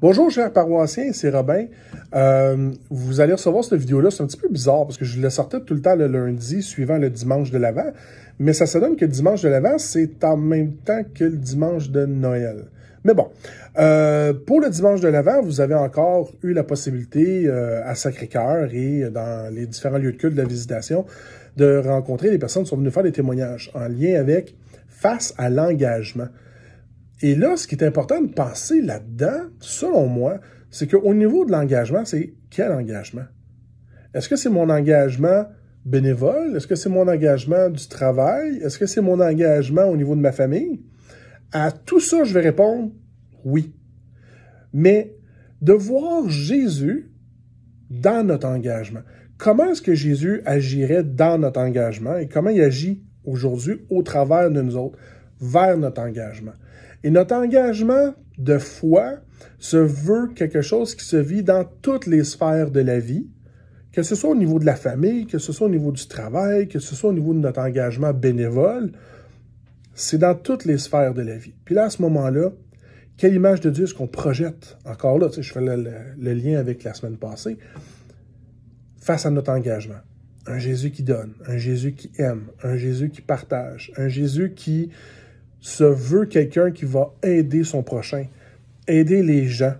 Bonjour, chers paroissiens, c'est Robin. Euh, vous allez recevoir cette vidéo-là. C'est un petit peu bizarre parce que je la sortais tout le temps le lundi suivant le dimanche de l'Avent. Mais ça se donne que le dimanche de l'Avent, c'est en même temps que le dimanche de Noël. Mais bon, euh, pour le dimanche de l'Avent, vous avez encore eu la possibilité euh, à Sacré-Cœur et dans les différents lieux de culte de la visitation de rencontrer des personnes qui sont venues faire des témoignages en lien avec face à l'engagement. Et là, ce qui est important de penser là-dedans, selon moi, c'est qu'au niveau de l'engagement, c'est quel engagement? Est-ce que c'est mon engagement bénévole? Est-ce que c'est mon engagement du travail? Est-ce que c'est mon engagement au niveau de ma famille? À tout ça, je vais répondre oui. Mais de voir Jésus dans notre engagement. Comment est-ce que Jésus agirait dans notre engagement et comment il agit aujourd'hui au travers de nous autres? vers notre engagement. Et notre engagement de foi se veut quelque chose qui se vit dans toutes les sphères de la vie, que ce soit au niveau de la famille, que ce soit au niveau du travail, que ce soit au niveau de notre engagement bénévole, c'est dans toutes les sphères de la vie. Puis là, à ce moment-là, quelle image de Dieu est-ce qu'on projette? Encore là, je fais le, lien avec la semaine passée. Face à notre engagement, un Jésus qui donne, un Jésus qui aime, un Jésus qui partage, un Jésus qui se veut quelqu'un qui va aider son prochain, aider les gens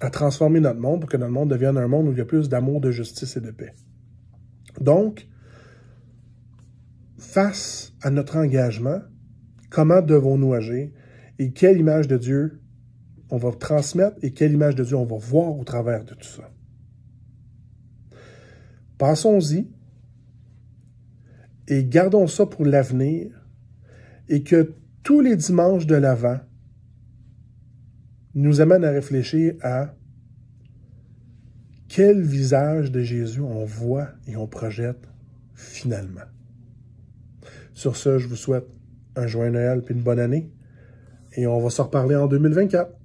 à transformer notre monde pour que notre monde devienne un monde où il y a plus d'amour, de justice et de paix. Donc, face à notre engagement, comment devons-nous agir et quelle image de Dieu on va transmettre et quelle image de Dieu on va voir au travers de tout ça. Passons-y et gardons ça pour l'avenir et que tous les dimanches de l'Avent nous amènent à réfléchir à quel visage de Jésus on voit et on projette finalement. Sur ce, je vous souhaite un joyeux Noël puis une bonne année et on va se reparler en 2024.